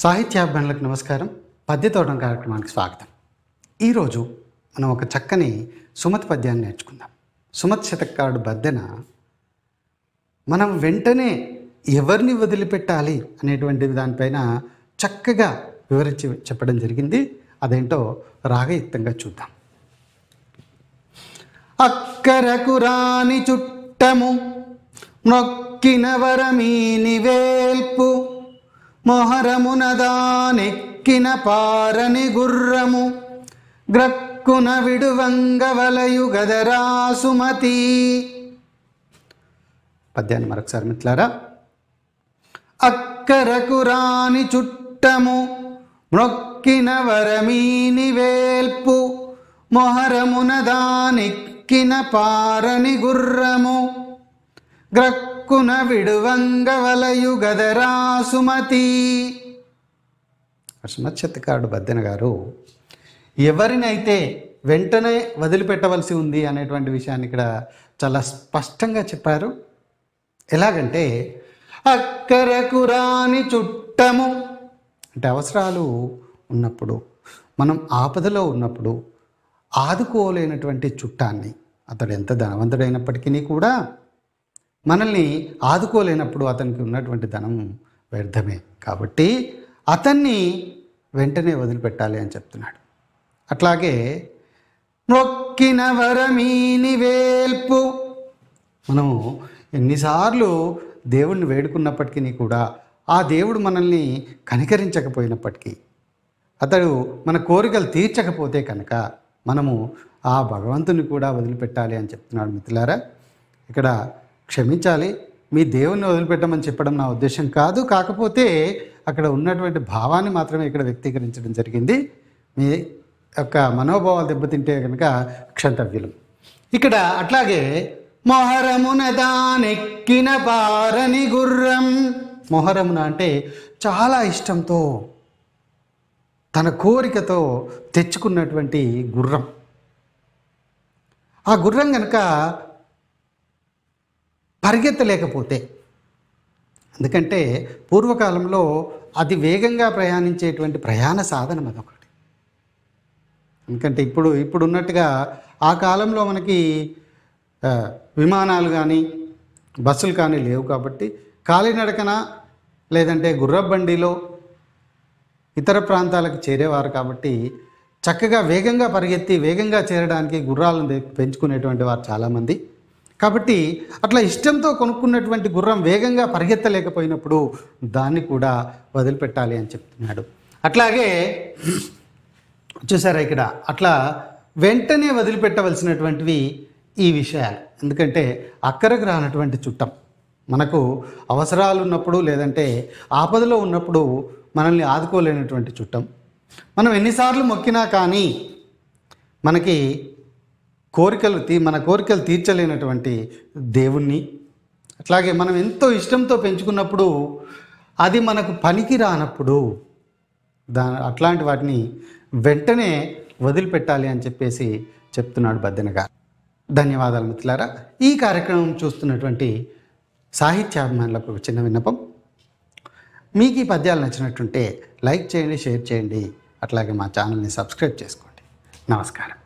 సాహిత్యాభిమానులకు నమస్కారం పద్యతోటం కార్యక్రమానికి స్వాగతం ఈరోజు మనం ఒక చక్కని సుమతి పద్యాన్ని నేర్చుకుందాం సుమత్ శతకాడు బద్దెన మనం వెంటనే ఎవరిని వదిలిపెట్టాలి అనేటువంటి దానిపైన చక్కగా వివరించి చెప్పడం జరిగింది అదేంటో రాగయుక్తంగా చూద్దాం అక్కరకు రాని చుట్టము నొక్కిన వరమీని వేల్పు మొహరమునదానెక్కిన పారని గుర్రము గ్రక్కున విడువంగవలయు గదరా సుమతి పద్యాన్ని మరొకసారి మిట్లారా అక్కరకు రాని చుట్టము మొక్కిన వరమీని వేల్పు మొహరమున దానెక్కిన పారని గుర్రము గ్రక్ త్రక్కున విడువంగవలయుగదరా సుమతి అస్మచ్చతికాడు బద్దెన గారు ఎవరినైతే వెంటనే వదిలిపెట్టవలసి ఉంది అనేటువంటి విషయాన్ని ఇక్కడ చాలా స్పష్టంగా చెప్పారు ఎలాగంటే అక్కరకురాని చుట్టము అంటే అవసరాలు ఉన్నప్పుడు మనం ఆపదలో ఉన్నప్పుడు ఆదుకోలేనటువంటి చుట్టాన్ని అతడు ఎంత ధనవంతుడైనప్పటికీ కూడా మనల్ని ఆదుకోలేనప్పుడు అతనికి ఉన్నటువంటి ధనం వ్యర్థమే కాబట్టి అతన్ని వెంటనే వదిలిపెట్టాలి అని చెప్తున్నాడు అట్లాగే నొక్కిన వరమీని వేల్పు మనము ఎన్నిసార్లు దేవుణ్ణి వేడుకున్నప్పటికీ కూడా ఆ దేవుడు మనల్ని కనికరించకపోయినప్పటికీ అతడు మన కోరికలు తీర్చకపోతే కనుక మనము ఆ భగవంతుని కూడా వదిలిపెట్టాలి అని చెప్తున్నాడు మిత్రులారా ఇక్కడ క్షమించాలి మీ దేవుణ్ణి వదిలిపెట్టమని చెప్పడం నా ఉద్దేశం కాదు కాకపోతే అక్కడ ఉన్నటువంటి భావాన్ని మాత్రమే ఇక్కడ వ్యక్తీకరించడం జరిగింది మీ యొక్క మనోభావాలు దెబ్బతింటే కనుక క్షంతవ్యులు ఇక్కడ అట్లాగే మొహరమున దానెక్కిన పారని గుర్రం మొహరమున అంటే చాలా ఇష్టంతో తన కోరికతో తెచ్చుకున్నటువంటి గుర్రం ఆ గుర్రం కనుక పరిగెత్తలేకపోతే ఎందుకంటే పూర్వకాలంలో అది వేగంగా ప్రయాణించేటువంటి ప్రయాణ సాధనం అదొకటి ఎందుకంటే ఇప్పుడు ఇప్పుడు ఉన్నట్టుగా ఆ కాలంలో మనకి విమానాలు కానీ బస్సులు కానీ లేవు కాబట్టి కాలినడకన లేదంటే గుర్రబండిలో ఇతర ప్రాంతాలకు చేరేవారు కాబట్టి చక్కగా వేగంగా పరిగెత్తి వేగంగా చేరడానికి గుర్రాలను పెంచుకునేటువంటి వారు చాలామంది కాబట్టి అట్లా ఇష్టంతో కొనుక్కున్నటువంటి గుర్రం వేగంగా పరిగెత్తలేకపోయినప్పుడు దాన్ని కూడా వదిలిపెట్టాలి అని చెప్తున్నాడు అట్లాగే చూసారా ఇక్కడ అట్లా వెంటనే వదిలిపెట్టవలసినటువంటివి ఈ విషయాలు ఎందుకంటే అక్కరకు రానటువంటి చుట్టం మనకు అవసరాలు ఉన్నప్పుడు లేదంటే ఆపదలో ఉన్నప్పుడు మనల్ని ఆదుకోలేనటువంటి చుట్టం మనం ఎన్నిసార్లు మొక్కినా కానీ మనకి కోరికలు తీ మన కోరికలు తీర్చలేనటువంటి దేవుణ్ణి అట్లాగే మనం ఎంతో ఇష్టంతో పెంచుకున్నప్పుడు అది మనకు పనికి రానప్పుడు దా అట్లాంటి వాటిని వెంటనే వదిలిపెట్టాలి అని చెప్పేసి చెప్తున్నాడు బద్దెన గారు ధన్యవాదాలు మిత్రులారా ఈ కార్యక్రమం చూస్తున్నటువంటి సాహిత్యాభిమానులకు ఒక చిన్న విన్నపం మీకు ఈ పద్యాలు నచ్చినట్టుంటే లైక్ చేయండి షేర్ చేయండి అట్లాగే మా ఛానల్ని సబ్స్క్రైబ్ చేసుకోండి నమస్కారం